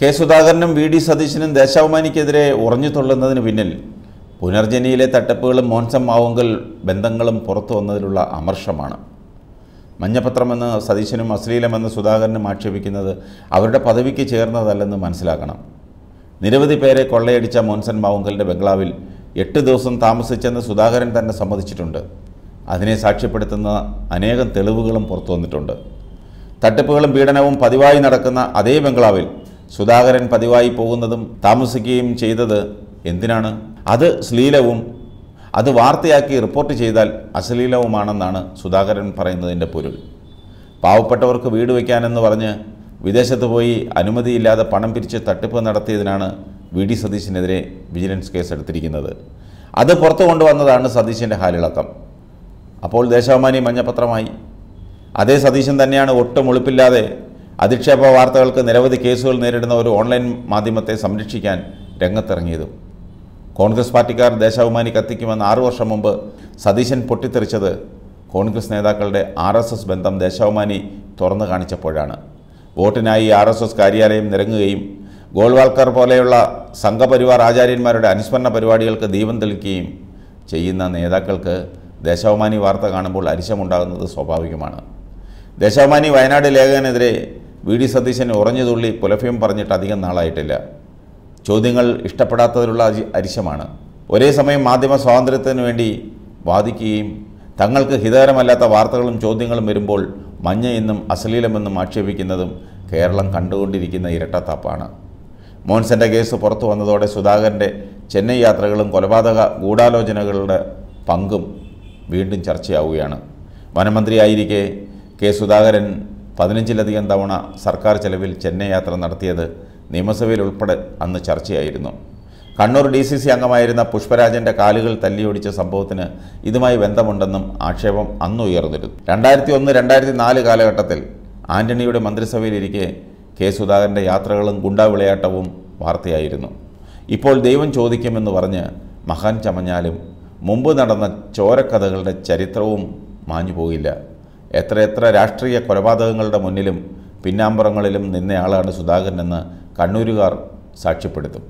K സുധാകരനും V D സതീശനും ദേശാഭിമാനിക്കെതിരെ ഉറഞ്ഞു തുള്ളുന്നതിന് പിന്നിൽ പുനർജനിയിലെ തട്ടിപ്പുകളും മോൻസം മാവുങ്കൽ ബന്ധങ്ങളും പുറത്തു വന്നതിലുള്ള അമർഷമാണ് മഞ്ഞപത്രമെന്ന് സതീശനും അശ്ലീലമെന്ന് സുധാകരനും ആക്ഷേപിക്കുന്നത് അവരുടെ പദവിക്ക് ചേർന്നതല്ലെന്ന് മനസ്സിലാക്കണം നിരവധി പേരെ കൊള്ളയടിച്ച മോൻസൻ മാവുങ്കലിൻ്റെ ബംഗ്ലാവിൽ എട്ട് ദിവസം താമസിച്ചെന്ന് സുധാകരൻ തന്നെ സമ്മതിച്ചിട്ടുണ്ട് അതിനെ സാക്ഷ്യപ്പെടുത്തുന്ന അനേകം തെളിവുകളും പുറത്തു വന്നിട്ടുണ്ട് തട്ടിപ്പുകളും പീഡനവും പതിവായി നടക്കുന്ന അതേ ബംഗ്ലാവിൽ സുധാകരൻ പതിവായി പോകുന്നതും താമസിക്കുകയും ചെയ്തത് എന്തിനാണ് അത് ശ്ലീലവും അത് വാർത്തയാക്കി റിപ്പോർട്ട് ചെയ്താൽ അശ്ലീലവുമാണെന്നാണ് സുധാകരൻ പറയുന്നതിൻ്റെ പൊരുൾ പാവപ്പെട്ടവർക്ക് വീട് വയ്ക്കാനെന്ന് പറഞ്ഞ് വിദേശത്ത് പോയി അനുമതിയില്ലാതെ പണം പിരിച്ച് തട്ടിപ്പ് നടത്തിയതിനാണ് വി ഡി സതീശിനെതിരെ വിജിലൻസ് കേസ് എടുത്തിരിക്കുന്നത് അത് പുറത്തു കൊണ്ടുവന്നതാണ് സതീശിൻ്റെ ഹാലിളക്കം അപ്പോൾ ദേശാഭിമാനി മഞ്ഞപത്രമായി അതേ സതീശൻ തന്നെയാണ് ഒട്ടും ഒളിപ്പില്ലാതെ അധിക്ഷേപ വാർത്തകൾക്ക് നിരവധി കേസുകൾ നേരിടുന്ന ഒരു ഓൺലൈൻ മാധ്യമത്തെ സംരക്ഷിക്കാൻ രംഗത്തിറങ്ങിയതും കോൺഗ്രസ് പാർട്ടിക്കാർ ദേശാഭിമാനി കത്തിക്കുമെന്ന് ആറു വർഷം മുമ്പ് സതീശൻ പൊട്ടിത്തെറിച്ചത് കോൺഗ്രസ് നേതാക്കളുടെ ആർ എസ് എസ് ബന്ധം ദേശാഭിമാനി തുറന്നു കാണിച്ചപ്പോഴാണ് വോട്ടിനായി ആർ എസ് എസ് കാര്യാലയം നിരങ്ങുകയും ഗോൾവാൾക്കർ പോലെയുള്ള സംഘപരിവാർ ആചാര്യന്മാരുടെ അനുസ്മരണ പരിപാടികൾക്ക് ദീപം തെളിക്കുകയും ചെയ്യുന്ന നേതാക്കൾക്ക് ദേശാഭിമാനി വാർത്ത കാണുമ്പോൾ അരിശമുണ്ടാകുന്നത് സ്വാഭാവികമാണ് ദേശാഭിമാനി വയനാട് ലേഖകനെതിരെ വി ഡി സതീശൻ ഉറഞ്ഞു തുള്ളി പറഞ്ഞിട്ട് അധികം നാളായിട്ടില്ല ചോദ്യങ്ങൾ ഇഷ്ടപ്പെടാത്തതിലുള്ള അരിശമാണ് ഒരേ സമയം മാധ്യമ സ്വാതന്ത്ര്യത്തിന് വേണ്ടി വാദിക്കുകയും തങ്ങൾക്ക് ഹിതകരമല്ലാത്ത വാർത്തകളും ചോദ്യങ്ങളും വരുമ്പോൾ മഞ്ഞ എന്നും അശ്ലീലമെന്നും ആക്ഷേപിക്കുന്നതും കേരളം കണ്ടുകൊണ്ടിരിക്കുന്ന ഇരട്ടത്താപ്പാണ് മോൻസൻ്റെ കേസ് പുറത്തു വന്നതോടെ സുധാകരൻ്റെ ചെന്നൈ യാത്രകളും കൊലപാതക ഗൂഢാലോചനകളുടെ പങ്കും വീണ്ടും ചർച്ചയാവുകയാണ് വനമന്ത്രിയായിരിക്കെ കെ സുധാകരൻ പതിനഞ്ചിലധികം തവണ സർക്കാർ ചെലവിൽ ചെന്നൈ യാത്ര നടത്തിയത് നിയമസഭയിൽ ഉൾപ്പെടെ അന്ന് ചർച്ചയായിരുന്നു കണ്ണൂർ ഡി സി സി അംഗമായിരുന്ന പുഷ്പരാജൻ്റെ കാലുകൾ തല്ലിയൊടിച്ച സംഭവത്തിന് ഇതുമായി ബന്ധമുണ്ടെന്നും ആക്ഷേപം അന്നുയർന്നിരുന്നു ഉയർന്നിരുന്നു രണ്ടായിരത്തി ഒന്ന് രണ്ടായിരത്തി നാല് കാലഘട്ടത്തിൽ ആന്റണിയുടെ മന്ത്രിസഭയിലിരിക്കെ കെ സുധാകരൻ്റെ യാത്രകളും ഗുണ്ടാ വിളയാട്ടവും വാർത്തയായിരുന്നു ഇപ്പോൾ ദൈവം ചോദിക്കുമെന്ന് പറഞ്ഞ് മഹാൻ ചമഞ്ഞാലും മുമ്പ് നടന്ന ചോരക്കഥകളുടെ ചരിത്രവും മാഞ്ഞു പോകില്ല എത്രയെത്ര രാഷ്ട്രീയ കൊലപാതകങ്ങളുടെ മുന്നിലും പിന്നാമ്പുറങ്ങളിലും നിന്നയാളാണ് സുധാകരനെന്ന് കണ്ണൂരുകാർ സാക്ഷ്യപ്പെടുത്തും